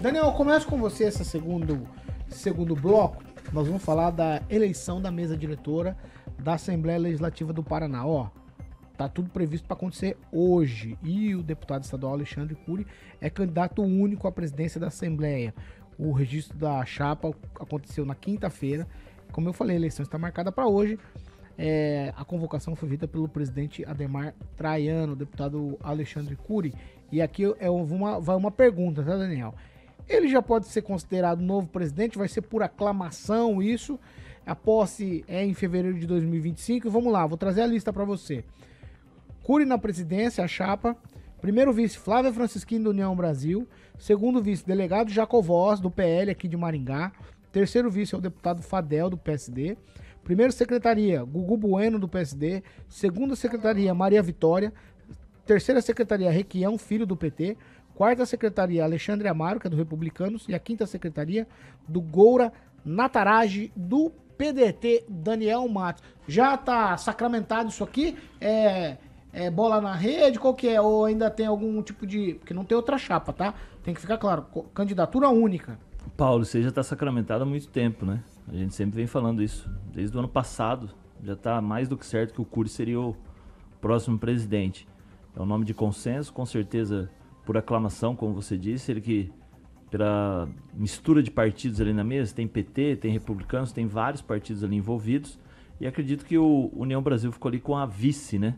Daniel, começo com você esse segundo, segundo bloco. Nós vamos falar da eleição da mesa diretora da Assembleia Legislativa do Paraná. Ó, tá tudo previsto para acontecer hoje. E o deputado estadual Alexandre Cury é candidato único à presidência da Assembleia. O registro da chapa aconteceu na quinta-feira. Como eu falei, a eleição está marcada para hoje. É, a convocação foi feita pelo presidente Ademar Traiano, deputado Alexandre Cury. E aqui é uma, vai uma pergunta, tá, Daniel? Ele já pode ser considerado novo presidente, vai ser por aclamação isso. A posse é em fevereiro de 2025. E vamos lá, vou trazer a lista para você. Cury na presidência, a chapa. Primeiro vice, Flávia Francisquinho, do União Brasil. Segundo vice, delegado Jacovós, do PL, aqui de Maringá. Terceiro vice é o deputado Fadel, do PSD. Primeira secretaria, Gugu Bueno, do PSD. Segunda secretaria, Maria Vitória. Terceira secretaria, Requião, filho do PT quarta secretaria Alexandre Amaro, que é do Republicanos, e a quinta secretaria do Goura Natarage, do PDT Daniel Matos. Já tá sacramentado isso aqui? É, é bola na rede? Qual que é? Ou ainda tem algum tipo de. Porque não tem outra chapa, tá? Tem que ficar claro. Candidatura única. Paulo, você já está sacramentado há muito tempo, né? A gente sempre vem falando isso. Desde o ano passado, já está mais do que certo que o Curi seria o próximo presidente. É um nome de consenso, com certeza por aclamação, como você disse, ele que pela mistura de partidos ali na mesa, tem PT, tem republicanos, tem vários partidos ali envolvidos. E acredito que o União Brasil ficou ali com a vice, né?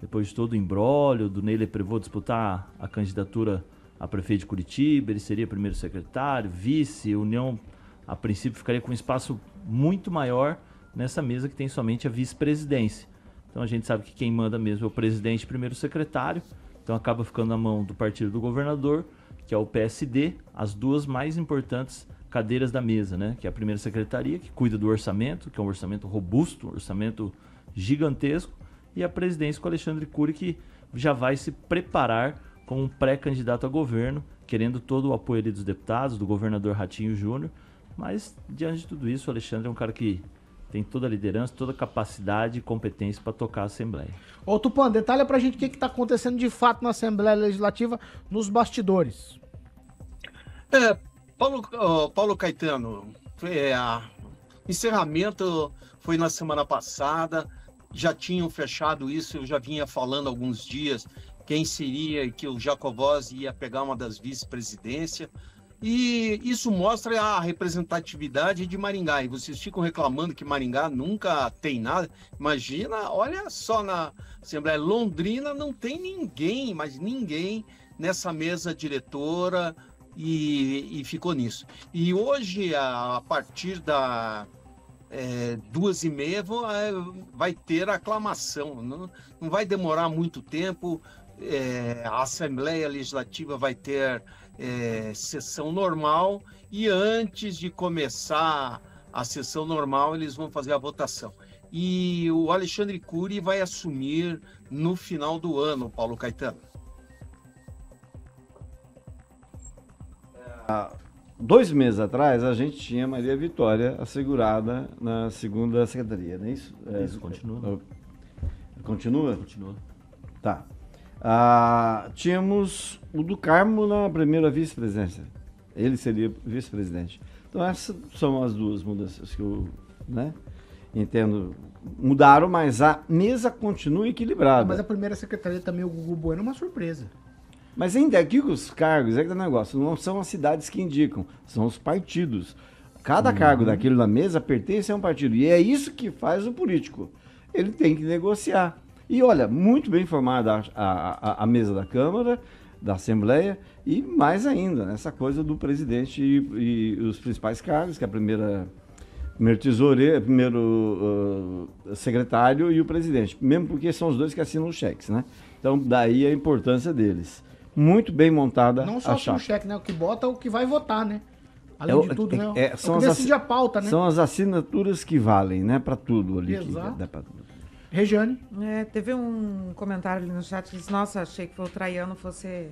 Depois de todo o embrólio, do Neyler Prevô disputar a candidatura a prefeito de Curitiba, ele seria primeiro secretário, vice, União, a princípio, ficaria com um espaço muito maior nessa mesa que tem somente a vice-presidência. Então a gente sabe que quem manda mesmo é o presidente e primeiro secretário. Então acaba ficando na mão do partido do governador, que é o PSD, as duas mais importantes cadeiras da mesa, né? Que é a primeira secretaria, que cuida do orçamento, que é um orçamento robusto, um orçamento gigantesco, e a presidência com Alexandre Cury, que já vai se preparar como um pré-candidato a governo, querendo todo o apoio dos deputados, do governador Ratinho Júnior. Mas, diante de tudo isso, o Alexandre é um cara que tem toda a liderança, toda a capacidade e competência para tocar a Assembleia. Ô Tupan, detalha para a gente o que está acontecendo de fato na Assembleia Legislativa nos bastidores. É, Paulo, Paulo Caetano, é, encerramento foi na semana passada, já tinham fechado isso, eu já vinha falando há alguns dias quem seria que o Jacobós ia pegar uma das vice-presidências e isso mostra a representatividade de Maringá. E vocês ficam reclamando que Maringá nunca tem nada. Imagina, olha só na Assembleia Londrina não tem ninguém, mas ninguém nessa mesa diretora e, e ficou nisso. E hoje, a, partir da é, duas e meia, é, vai ter aclamação. Não, não vai demorar muito tempo é, a Assembleia Legislativa vai ter é, sessão normal e antes de começar a sessão normal eles vão fazer a votação. E o Alexandre Cury vai assumir no final do ano, Paulo Caetano. Há é, dois meses atrás a gente tinha Maria Vitória assegurada na segunda secretaria, não é isso? É, isso continua. É continua? Continua. Tá. Ah, tínhamos o do Carmo na primeira vice-presidência. Ele seria vice-presidente. Então essas são as duas mudanças que eu né, entendo. Mudaram, mas a mesa continua equilibrada. Mas a primeira secretaria também, o Gugu Bueno, é uma surpresa. Mas ainda aqui é os cargos, é que é negócio, não são as cidades que indicam, são os partidos. Cada uhum. cargo daquilo na mesa pertence a um partido. E é isso que faz o político. Ele tem que negociar. E olha, muito bem formada a, a, a mesa da Câmara, da Assembleia, e mais ainda, né, essa coisa do presidente e, e, os principais cargos, que é a primeira. Primeiro tesoureiro, primeiro uh, secretário e o presidente. Mesmo porque são os dois que assinam os cheques, né? Então, daí a importância deles. Muito bem montada a Não só a o cheque, né? O que bota é o que vai votar, né? Além é, de tudo, é, né? É, é são é as, a pauta, né? São as assinaturas que valem, né? Para tudo ali. Exato. Que, Regiane. É, teve um comentário ali no chat que disse: Nossa, achei que o Traiano fosse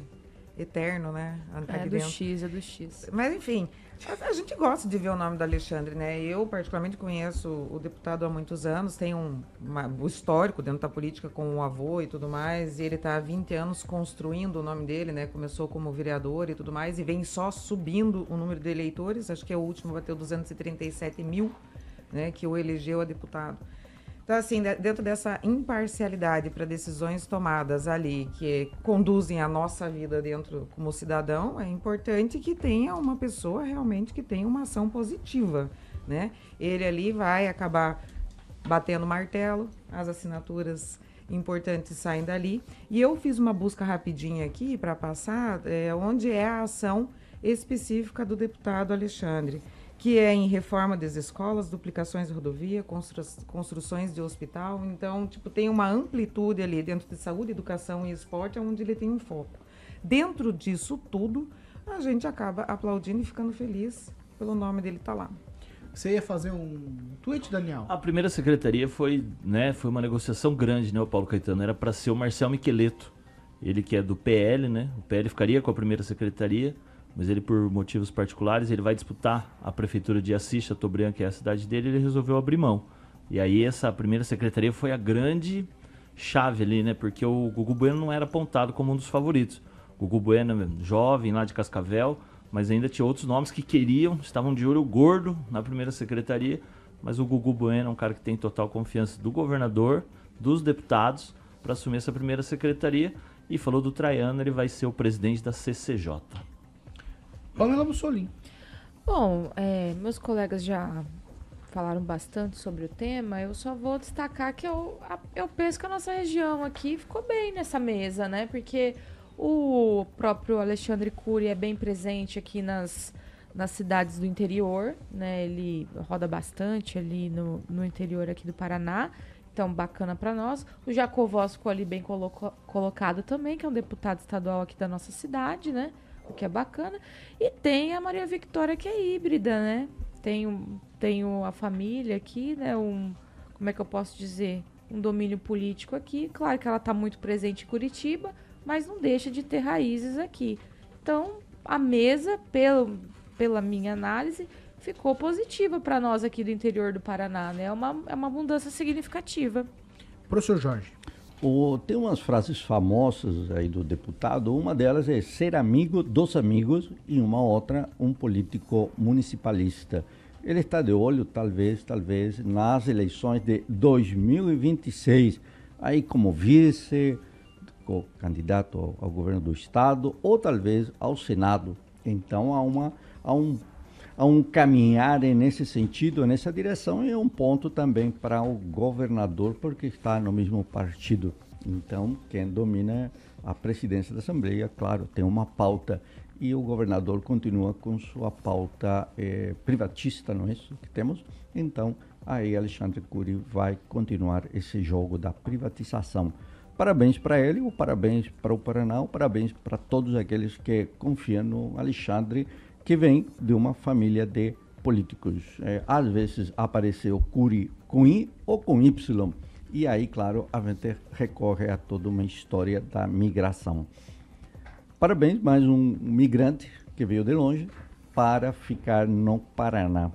eterno, né? Tá é do dentro. X, é do X. Mas, enfim, a, a, gente gosta de ver o nome do Alexandre, né? Eu, particularmente, conheço o deputado há muitos anos, tem um, um histórico dentro da política com o avô e tudo mais, e ele está há 20 anos construindo o nome dele, né? Começou como vereador e tudo mais, e vem só subindo o número de eleitores, acho que é o último, bateu 237 mil, né? Que o elegeu a deputado. Então, assim, dentro dessa imparcialidade para decisões tomadas ali que conduzem a nossa vida dentro como cidadão, é importante que tenha uma pessoa realmente que tenha uma ação positiva, né? Ele ali vai acabar batendo martelo, as assinaturas importantes saem dali. E eu fiz uma busca rapidinha aqui para passar é, onde é a ação específica do deputado Alexandre que é em reforma das escolas, duplicações de rodovia, constru construções de hospital. Então, tipo, tem uma amplitude ali dentro de saúde, educação e esporte, onde ele tem um foco. Dentro disso tudo, a gente acaba aplaudindo e ficando feliz pelo nome dele estar tá lá. Você ia fazer um tweet, Daniel? A primeira secretaria foi, né, foi uma negociação grande, né, o Paulo Caetano? Era para ser o Marcel Miqueleto. Ele que é do PL, né? O PL ficaria com a primeira secretaria mas ele por motivos particulares ele vai disputar a prefeitura de Assis, Chateaubriand, que é a cidade dele, ele resolveu abrir mão. E aí essa primeira secretaria foi a grande chave ali, né? Porque o Gugu Bueno não era apontado como um dos favoritos. O Gugu Bueno, jovem lá de Cascavel, mas ainda tinha outros nomes que queriam, estavam de olho gordo na primeira secretaria, mas o Gugu Bueno é um cara que tem total confiança do governador, dos deputados para assumir essa primeira secretaria e falou do Traiano, ele vai ser o presidente da CCJ. Pamela Mussolini. Bom, é, meus colegas já falaram bastante sobre o tema, eu só vou destacar que eu, eu penso que a nossa região aqui ficou bem nessa mesa, né? Porque o próprio Alexandre Cury é bem presente aqui nas, nas cidades do interior, né? Ele roda bastante ali no, no interior aqui do Paraná. Então, bacana para nós. O Jacovós ficou ali bem colocado também, que é um deputado estadual aqui da nossa cidade, né? o que é bacana. E tem a Maria Victoria, que é híbrida, né? Tenho, tenho a família aqui, né? Um, como é que eu posso dizer? Um domínio político aqui. Claro que ela está muito presente em Curitiba, mas não deixa de ter raízes aqui. Então, a mesa, pelo, pela minha análise, ficou positiva para nós aqui do interior do Paraná, né? É uma, é uma mudança significativa. Professor Jorge. O, tem umas frases famosas aí do deputado, uma delas é ser amigo dos amigos e uma outra, um político municipalista. Ele está de olho, talvez, talvez, nas eleições de 2026, aí como vice, candidato ao, ao governo do estado ou talvez ao Senado. Então há uma há um a um caminhar nesse sentido, nessa direção, e um ponto também para o governador, porque está no mesmo partido. Então, quem domina é a presidência da Assembleia, claro, tem uma pauta e o governador continua com sua pauta eh, privatista, não é isso que temos? Então, aí Alexandre Cury vai continuar esse jogo da privatização. Parabéns para ele, o parabéns para o Paraná, o parabéns para todos aqueles que confiam no Alexandre que vem de uma família de políticos. É, às vezes apareceu Curi com I ou com Y. E aí, claro, a Venter recorre a toda uma história da migração. Parabéns, mais um migrante que veio de longe para ficar no Paraná.